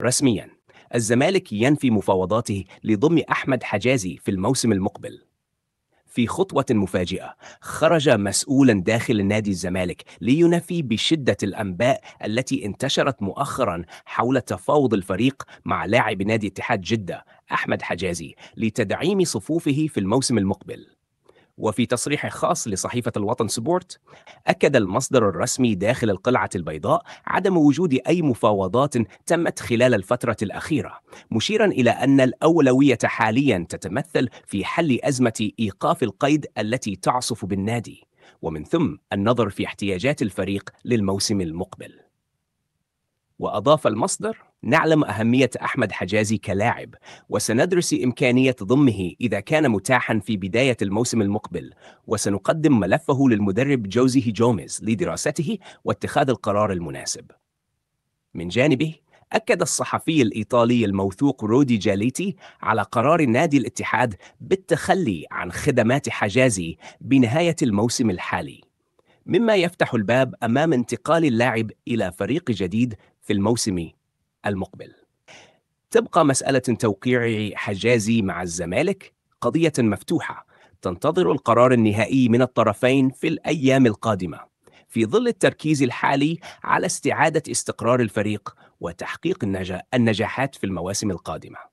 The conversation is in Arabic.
رسميا الزمالك ينفي مفاوضاته لضم أحمد حجازي في الموسم المقبل في خطوة مفاجئة خرج مسؤولا داخل نادي الزمالك لينفي بشدة الأنباء التي انتشرت مؤخرا حول تفاوض الفريق مع لاعب نادي اتحاد جدة أحمد حجازي لتدعيم صفوفه في الموسم المقبل وفي تصريح خاص لصحيفة الوطن سبورت أكد المصدر الرسمي داخل القلعة البيضاء عدم وجود أي مفاوضات تمت خلال الفترة الأخيرة مشيرا إلى أن الأولوية حاليا تتمثل في حل أزمة إيقاف القيد التي تعصف بالنادي ومن ثم النظر في احتياجات الفريق للموسم المقبل وأضاف المصدر نعلم أهمية أحمد حجازي كلاعب وسندرس إمكانية ضمه إذا كان متاحا في بداية الموسم المقبل وسنقدم ملفه للمدرب جوزي جوميز لدراسته واتخاذ القرار المناسب من جانبه أكد الصحفي الإيطالي الموثوق رودي جاليتي على قرار نادي الاتحاد بالتخلي عن خدمات حجازي بنهاية الموسم الحالي مما يفتح الباب امام انتقال اللاعب الى فريق جديد في الموسم المقبل. تبقى مساله توقيع حجازي مع الزمالك قضيه مفتوحه تنتظر القرار النهائي من الطرفين في الايام القادمه في ظل التركيز الحالي على استعاده استقرار الفريق وتحقيق النجاحات في المواسم القادمه.